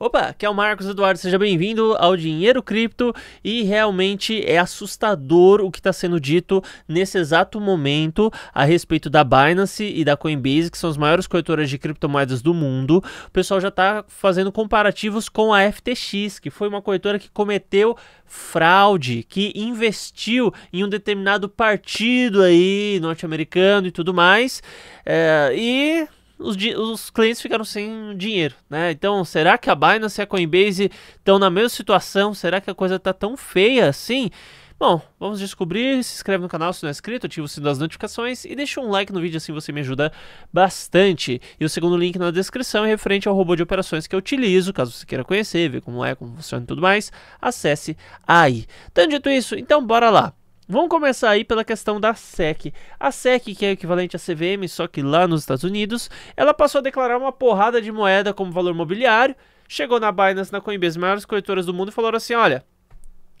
Opa, aqui é o Marcos Eduardo, seja bem-vindo ao Dinheiro Cripto e realmente é assustador o que está sendo dito nesse exato momento a respeito da Binance e da Coinbase, que são as maiores corretoras de criptomoedas do mundo. O pessoal já está fazendo comparativos com a FTX, que foi uma corretora que cometeu fraude, que investiu em um determinado partido aí norte-americano e tudo mais, é, e os, os clientes ficaram sem dinheiro, né? Então, será que a Binance e a Coinbase estão na mesma situação? Será que a coisa tá tão feia assim? Bom, vamos descobrir. Se inscreve no canal se não é inscrito, ativa o sino das notificações e deixa um like no vídeo, assim você me ajuda bastante. E o segundo link na descrição é referente ao robô de operações que eu utilizo, caso você queira conhecer, ver como é, como funciona e tudo mais, acesse aí. Então, dito isso, então bora lá. Vamos começar aí pela questão da SEC. A SEC, que é equivalente à CVM, só que lá nos Estados Unidos, ela passou a declarar uma porrada de moeda como valor mobiliário, chegou na Binance, na Coinbase, maiores corretoras do mundo, e falou assim: olha,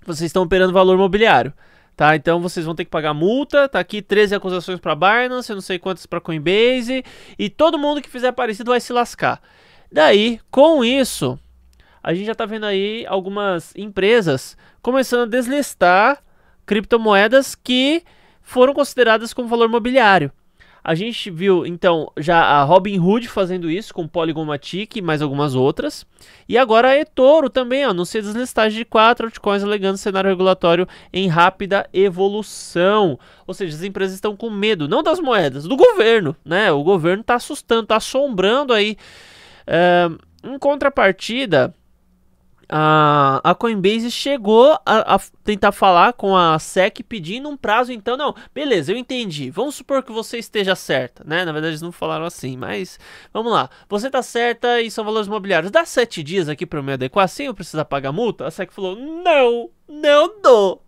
vocês estão operando valor mobiliário. Tá, então vocês vão ter que pagar multa, tá aqui 13 acusações para Binance, eu não sei quantas para Coinbase, e todo mundo que fizer parecido vai se lascar. Daí, com isso, a gente já tá vendo aí algumas empresas começando a deslistar criptomoedas que foram consideradas como valor mobiliário. A gente viu, então, já a Robinhood fazendo isso com Polygon Matic e mais algumas outras. E agora a eToro também ó, anuncia deslistagem de quatro altcoins alegando cenário regulatório em rápida evolução. Ou seja, as empresas estão com medo, não das moedas, do governo, né? O governo está assustando, está assombrando aí. Uh, em contrapartida, a, a Coinbase chegou a, a, tentar falar com a SEC pedindo um prazo, então, não, beleza, eu entendi. Vamos supor que você esteja certa, né? Na verdade, eles não falaram assim, mas vamos lá. Você tá certa e são valores imobiliários. Dá sete dias aqui para eu me adequar assim eu precisar pagar multa? A SEC falou: não, não dou.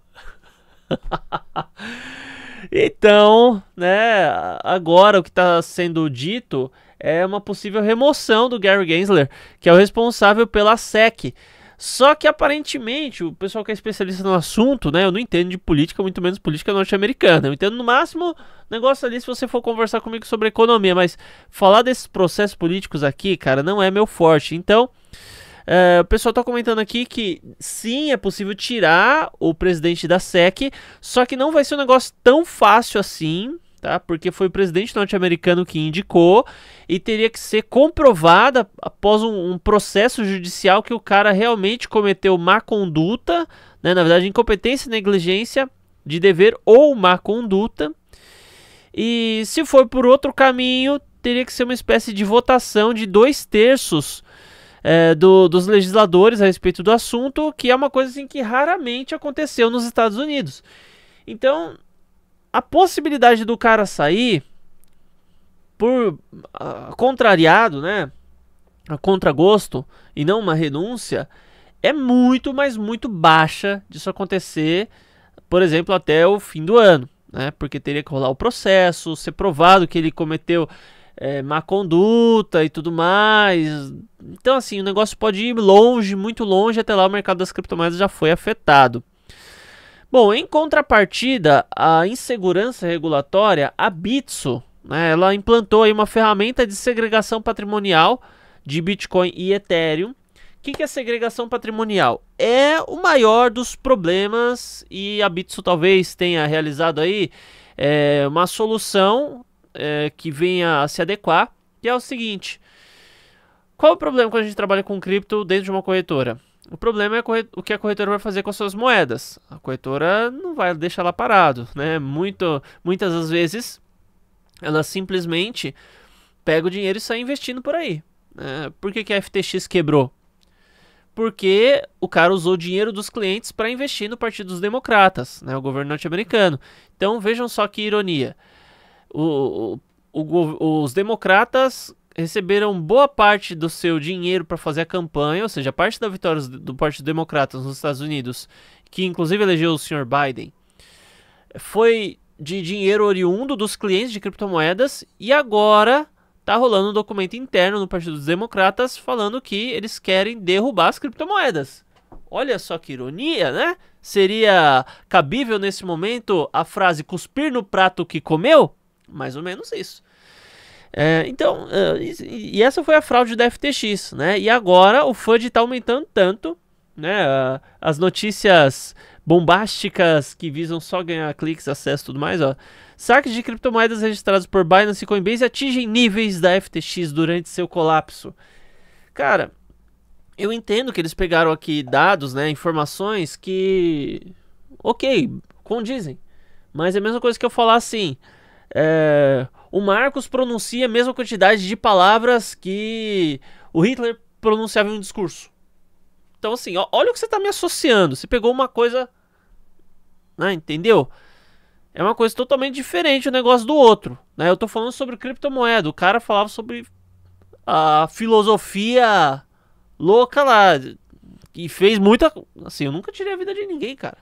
então, né, agora o que está sendo dito é uma possível remoção do Gary Gensler, que é o responsável pela SEC. Só que aparentemente o pessoal que é especialista no assunto, né? Eu não entendo de política, muito menos política norte-americana. Eu entendo no máximo negócio ali se você for conversar comigo sobre economia, mas falar desses processos políticos aqui, cara, não é meu forte. Então, é, o pessoal tá comentando aqui que sim, é possível tirar o presidente da SEC, só que não vai ser um negócio tão fácil assim, tá? Porque foi o presidente norte-americano que indicou e teria que ser comprovada após um, um, processo judicial que o cara realmente cometeu má conduta, né? Na verdade, incompetência, negligência de dever ou má conduta. E se for por outro caminho, teria que ser uma espécie de votação de dois terços é, do, dos legisladores a respeito do assunto, que é uma coisa assim, que raramente aconteceu nos Estados Unidos. Então, a possibilidade do cara sair por uh, contrariado, né? A contragosto e não uma renúncia é muito, mas muito baixa disso acontecer, por exemplo, até o fim do ano, né? Porque teria que rolar o processo, ser provado que ele cometeu é, má conduta e tudo mais. Então, assim, o negócio pode ir longe, muito longe, até lá o mercado das criptomoedas já foi afetado. Bom, em contrapartida, a insegurança regulatória, a Bitso, né, ela implantou uma ferramenta de segregação patrimonial de Bitcoin e Ethereum. O que, que é segregação patrimonial? É o maior dos problemas e a Bitso talvez tenha realizado aí é, uma solução é, que venha a se adequar, que é o seguinte. Qual o problema quando a gente trabalha com cripto dentro de uma corretora? O problema é o que a corretora vai fazer com as suas moedas. A corretora não vai deixar lá parado, né? Muito, muitas das vezes, ela simplesmente pega o dinheiro e sai investindo por aí. Né? Por que, que a FTX quebrou? Porque o cara usou o dinheiro dos clientes para investir no Partido dos Democratas, né? o governo norte-americano. Então vejam só que ironia. O, o, o, os democratas receberam boa parte do seu dinheiro para fazer a campanha, ou seja, parte da vitória do Partido Democrata nos Estados Unidos, que inclusive elegeu o Sr. Biden, foi de dinheiro oriundo dos clientes de criptomoedas e agora tá rolando um documento interno no Partido dos Democratas falando que eles querem derrubar as criptomoedas. Olha só que ironia, né? Seria cabível nesse momento a frase cuspir no prato que comeu? Mais ou menos isso. É, então, é, e essa foi a fraude da FTX, né? E agora o FUD está aumentando tanto, né? As notícias bombásticas que visam só ganhar cliques, acesso e tudo mais, ó. Saques de criptomoedas registrados por Binance e Coinbase atingem níveis da FTX durante seu colapso. Cara, eu entendo que eles pegaram aqui dados, né, informações que ok, condizem. Mas é a mesma coisa que eu falar assim, é, o Marcos pronuncia a mesma quantidade de palavras que o Hitler pronunciava em um discurso. Então, assim, ó, olha o que você está me associando. Você pegou uma coisa. Né, entendeu? É uma coisa totalmente diferente o um negócio do outro. Né? Eu estou falando sobre criptomoeda. O cara falava sobre a filosofia louca lá. E fez muita. Assim, eu nunca tirei a vida de ninguém, cara.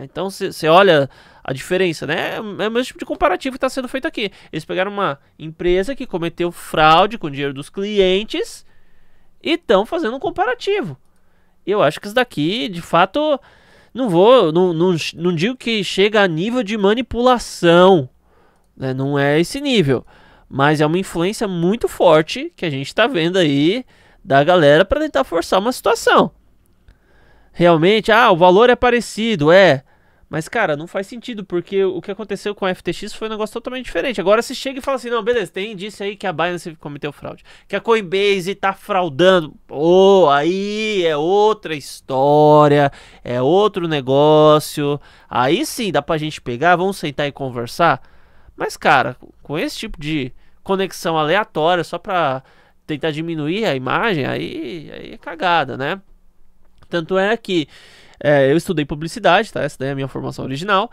Então você olha a diferença, né? É, é o mesmo tipo de comparativo que está sendo feito aqui. Eles pegaram uma empresa que cometeu fraude com o dinheiro dos clientes e estão fazendo um comparativo. Eu acho que isso daqui, de fato, não vou, não, não, não digo que chega a nível de manipulação, né? Não é esse nível, mas é uma influência muito forte que a gente está vendo aí da galera para tentar forçar uma situação realmente, ah, o valor é parecido, é. Mas, cara, não faz sentido, porque o que aconteceu com a FTX foi um negócio totalmente diferente. Agora se chega e fala assim, não, beleza, tem indício aí que a Binance cometeu fraude. Que a Coinbase tá fraudando. Ô, oh, aí é outra história, é outro negócio. Aí sim, dá pra gente pegar, vamos sentar e conversar. Mas, cara, com esse tipo de conexão aleatória, só pra tentar diminuir a imagem, aí, aí é cagada, né? Tanto é que é, eu estudei publicidade, tá? Essa daí é a minha formação original.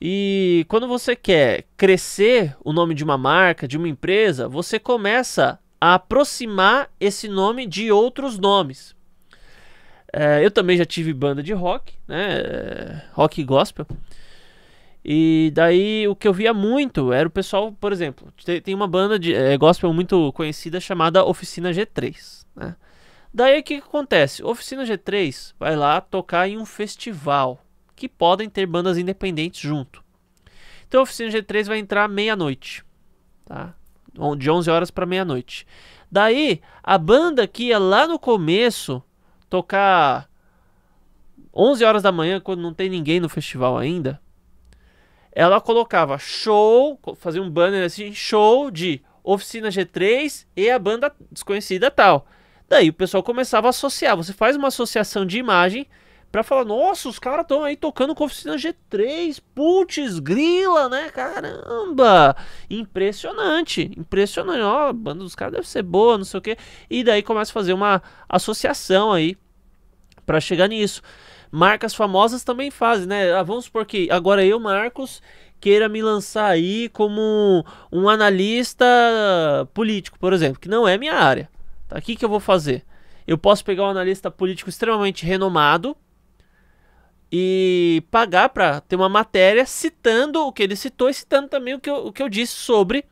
E quando você quer crescer o nome de uma marca, de uma empresa, você começa a aproximar esse nome de outros nomes. É, eu também já tive banda de rock, né? É, rock gospel. E daí o que eu via muito era o pessoal, por exemplo, tem, uma banda de é, gospel muito conhecida chamada Oficina G3, né? Daí o que, que acontece? Oficina G3 vai lá tocar em um festival que podem ter bandas independentes junto. Então a Oficina G3 vai entrar meia-noite, tá? De 11 horas para meia-noite. Daí a banda que ia lá no começo tocar 11 horas da manhã, quando não tem ninguém no festival ainda, ela colocava show, fazia um banner assim, show de Oficina G3 e a banda desconhecida tal. Daí o pessoal começava a associar. Você faz uma associação de imagem para falar: nossa, os caras estão aí tocando com a oficina G3. Putz, grila, né? Caramba! Impressionante, impressionante. Ó, a banda dos caras deve ser boa, não sei o que. E daí começa a fazer uma associação aí para chegar nisso. Marcas famosas também fazem, né? Ah, vamos supor que agora eu, Marcos, queira me lançar aí como um analista político, por exemplo, que não é minha área. Tá, o que, que eu vou fazer? Eu posso pegar um analista político extremamente renomado e pagar para ter uma matéria citando o que ele citou e citando também o que eu, o que eu disse sobre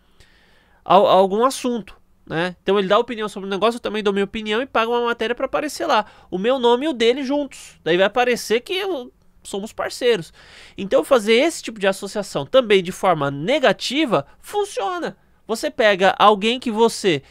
a, a algum assunto. Né? Então ele dá opinião sobre o negócio, eu também dou minha opinião e pago uma matéria para aparecer lá. O meu nome e o dele juntos. Daí vai aparecer que eu, somos parceiros. Então fazer esse tipo de associação também de forma negativa funciona. Você pega alguém que você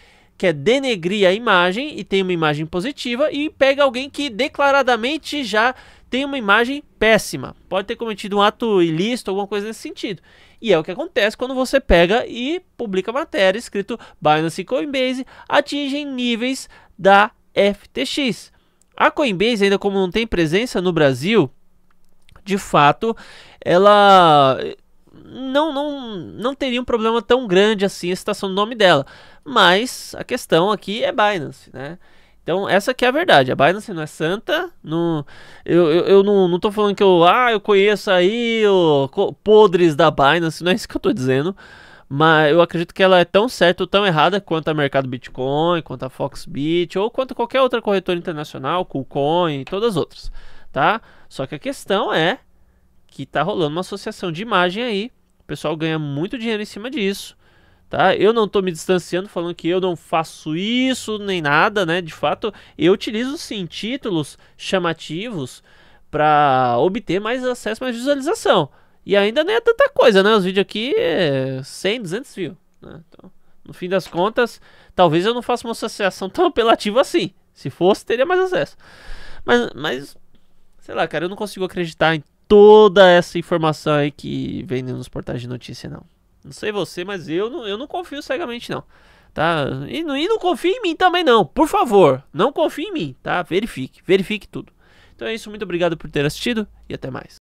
quer é denegrir a imagem e tem uma imagem positiva e pega alguém que declaradamente já tem uma imagem péssima, pode ter cometido um ato ilícito, alguma coisa nesse sentido. E é o que acontece quando você pega e publica matéria escrito Binance e Coinbase atingem níveis da FTX. A Coinbase, ainda como não tem presença no Brasil, de fato, ela não, não, não teria um problema tão grande assim a citação do nome dela. Mas a questão aqui é Binance, né? Então, essa que é a verdade. A Binance não é santa. Não, eu, eu, eu não, não tô falando que eu, ah, eu conheço aí o, podres da Binance. Não é isso que eu tô dizendo. Mas eu acredito que ela é tão certa ou tão errada quanto a mercado Bitcoin, quanto a Foxbit, ou quanto qualquer outra corretora internacional, KuCoin, todas as outras, tá? Só que a questão é que tá rolando uma associação de imagem aí. O pessoal ganha muito dinheiro em cima disso. Tá? Eu não estou me distanciando falando que eu não faço isso nem nada, né? De fato, eu utilizo sim títulos chamativos para obter mais acesso, mais visualização. E ainda nem é tanta coisa, né? Os vídeos aqui é 100, 200 views. Né? Então, no fim das contas, talvez eu não faça uma associação tão apelativa assim. Se fosse, teria mais acesso. Mas, mas sei lá, cara, eu não consigo acreditar em toda essa informação aí que vem nos portais de notícia, não. Não sei você, mas eu não, eu não confio cegamente, não. Tá? E, e não confie em mim também, não. Por favor, não confie em mim, tá? Verifique, verifique tudo. Então é isso, muito obrigado por ter assistido e até mais.